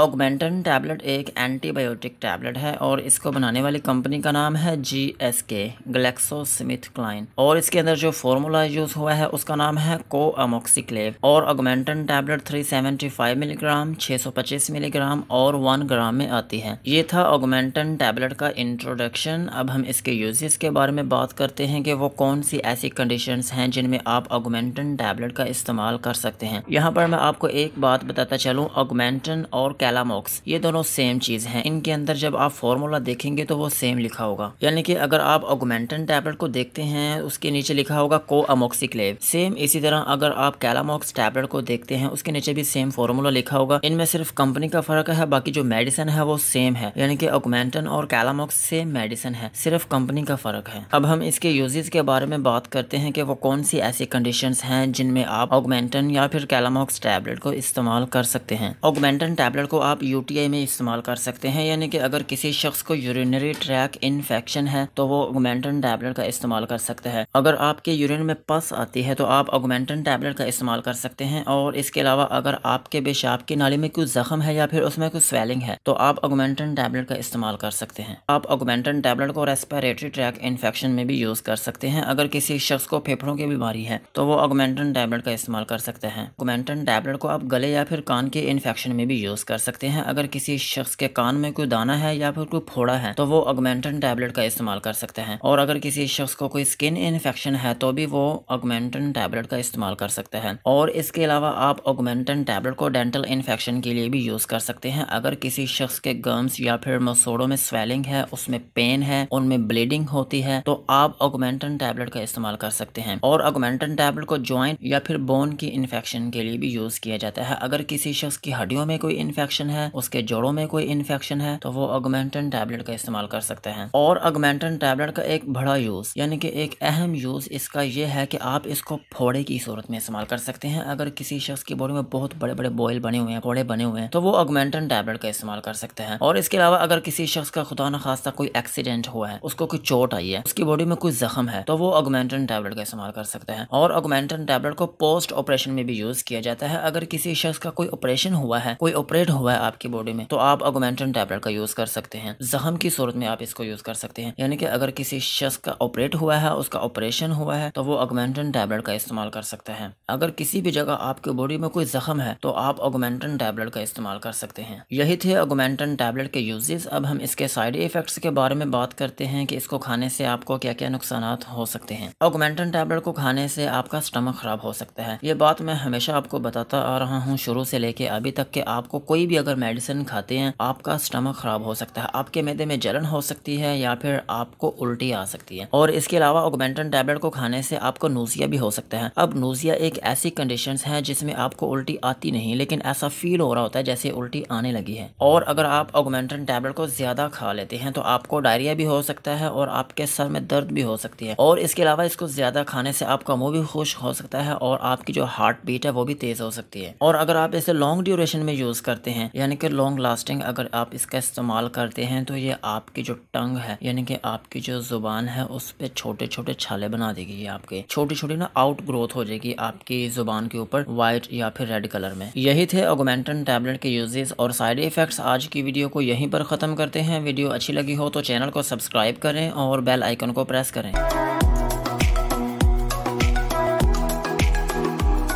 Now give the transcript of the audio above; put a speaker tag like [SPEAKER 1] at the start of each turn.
[SPEAKER 1] Augmentin tablet एक antibiotic tablet है और इसको बनाने वाली कंपनी का नाम है जी एस के गलेक्सो स्मिथ क्लाइन और इसके अंदर जो फॉर्मूला यूज हुआ है उसका नाम है को अमोक्सिक्लेव और ऑगमेंटन टैबलेट 375 मिलीग्राम 625 मिलीग्राम और 1 ग्राम में आती है ये था ऑगमेंटन टैबलेट का इंट्रोडक्शन अब हम इसके यूजेस के बारे में बात करते हैं कि वो कौन सी ऐसी कंडीशन है जिनमें आप ऑगमेंटन टैबलेट का इस्तेमाल कर सकते हैं यहाँ पर मैं आपको एक बात बताता चलूँ ऑगमेंटन और कैलामोक्स ये दोनों सेम चीज है इनके अंदर जब आप फॉर्मूला देखेंगे तो वो सेम लिखा होगा यानी कि अगर आप ऑगमेंटन टैबलेट को देखते हैं उसके नीचे लिखा होगा को अमोक्सिक्लेव सेम इसी तरह अगर आप कैलामोक्स टैबलेट को देखते हैं उसके नीचे भी सेम फॉर्मूला लिखा होगा इनमें सिर्फ कंपनी का फर्क है बाकी जो मेडिसिन है वो सेम है यानी कि ऑगमेंटन और कैलामोक्स सेम मेडिसिन है सिर्फ कंपनी का फर्क है अब हम इसके यूजेज के बारे में बात करते हैं कि वो कौन सी ऐसी कंडीशन हैं जिनमें आप ऑगमेंटन या फिर कैलामोक्स टैबलेट को इस्तेमाल कर सकते हैं ऑगमेंटन टैबलेट को को आप यू में इस्तेमाल कर सकते हैं यानी कि अगर किसी शख्स को यूरिनरी ट्रैक इन्फेक्शन है तो वो ओगमेंटन टैबलेट का इस्तेमाल कर सकते हैं अगर आपके यूरिन में पस आती है तो आप ऑगमेंटन टैबलेट का इस्तेमाल कर सकते हैं और इसके अलावा अगर आपके पेशाब की नाली में कुछ जख्म है या फिर उसमें कुछ स्वेलिंग है तो आप ओगमेंटन टैबलेट का इस्तेमाल कर सकते हैं आप ऑगमेंटन टैबलेट को रेस्पिरेटरी ट्रैक इन्फेक्शन में भी यूज़ कर सकते हैं अगर किसी शख्स को फेफड़ों की बीमारी है तो वो ओगमेंटन टैबलेट का इस्तेमाल कर सकते हैं ओगमेंटन टैबलेट को आप गले या फिर कान के इन्फेक्शन में भी यूज़ कर सकते हैं अगर किसी शख्स के कान में कोई दाना है या फिर कोई फोड़ा है तो वो अगमेंटन टैबलेट का इस्तेमाल कर सकते हैं और अगर किसी शख्स को कोई स्किन इन्फेक्शन है तो भी वो अगमेंटन टैबलेट का इस्तेमाल कर सकते हैं और इसके अलावा आप अगमेंटन टैबलेट को डेंटल इन्फेक्शन के लिए भी यूज़ कर सकते हैं अगर किसी शख्स के गम्स या फिर मसोड़ों में स्वेलिंग है उसमें पेन है उनमें ब्लीडिंग होती है तो आप अगमेंटन टैबलेट का इस्तेमाल कर सकते हैं और अगमेंटन टैबलेट को ज्वाइंट या फिर बोन की इन्फेक्शन के लिए भी यूज़ किया जाता है अगर किसी शख्स की हड्डियों में कोई इन्फेक्शन इन्फेक्शन है उसके जोड़ों में कोई इन्फेक्शन है तो वो अगमेंटन टैबलेट का इस्तेमाल कर सकते हैं और अगमेंटन टैबलेट का एक बड़ा यूज यानी कि एक अहम यूज इसका यह है कि आप इसको फोड़े की सूरत में इस्तेमाल कर सकते हैं अगर किसी शख्स की बॉडी में बहुत बड़े बड़े बॉयल बने हुए हैं फोड़े बने हुए हैं तो वो अगमेंटन टैबलेट का इस्तेमाल कर सकते हैं और इसके अलावा अगर किसी शख्स का खुदा न खास्ता कोई एक्सीडेंट हुआ है उसको कोई चोट आई है उसकी बॉडी में कोई जख्म है तो वो अगमेंटन टैबलेट का इस्तेमाल कर सकते हैं और अगमेंटन टैबलेट को पोस्ट ऑपरेशन में भी यूज किया जाता है अगर किसी शख्स का कोई ऑपरेशन हुआ है कोई ऑपरेट हुआ हुआ है आपकी बॉडी में तो आप अगोमेंटन टैबलेट का यूज कर सकते हैं जहम की सूरत में आप इसको यूज कर सकते हैं यानी कि अगर किसी शख्स का ऑपरेट हुआ है उसका ऑपरेशन हुआ है तो वो अगोमेंटन टैबलेट का इस्तेमाल कर सकता है अगर किसी भी जगह आपकी बॉडी में कोई जख्म है तो आप अगोमेंटन टैबलेट का इस्तेमाल कर सकते हैं यही थे अगोमेंटन टैबलेट के यूजेस अब हम इसके साइड इफेक्ट के बारे में बात करते हैं कि इसको खाने से आपको क्या क्या नुकसान हो सकते हैं अगोमेंटन टैबलेट को खाने से आपका स्टमक खराब हो सकता है ये बात मैं हमेशा आपको बताता आ रहा हूँ शुरू से लेके अभी तक के आपको कोई कोई भी अगर मेडिसिन खाते हैं आपका स्टमक खराब हो सकता है आपके मैदे में जलन हो सकती है या फिर आपको उल्टी आ सकती है और इसके अलावा ओगमेंटन टैबलेट को खाने से आपको नोजिया भी हो सकता है अब नोजिया एक ऐसी कंडीशन है जिसमें आपको उल्टी आती नहीं लेकिन ऐसा फील हो रहा होता है जैसे उल्टी आने लगी है और अगर आप ऑगमेंटन टैबलेट को ज्यादा खा लेते हैं तो आपको डायरिया भी हो सकता है और आपके सर में दर्द भी हो सकती है और इसके अलावा इसको ज्यादा खाने से आपका मुंह भी खुश हो सकता है और आपकी जो हार्ट बीट है वो भी तेज हो सकती है और अगर आप इसे लॉन्ग ड्यूरेशन में यूज करते हैं हैं यानी कि लॉन्ग लास्टिंग अगर आप इसका इस्तेमाल करते हैं तो ये आपकी जो टंग है यानी कि आपकी जो जुबान है उस पर छोटे छोटे छाले बना देगी ये आपके छोटी छोटी ना आउट ग्रोथ हो जाएगी आपकी जुबान के ऊपर व्हाइट या फिर रेड कलर में यही थे ऑगोमेंटन टैबलेट के यूजेस और साइड इफेक्ट्स आज की वीडियो को यहीं पर ख़त्म करते हैं वीडियो अच्छी लगी हो तो चैनल को सब्सक्राइब करें और बेल आइकन को प्रेस करें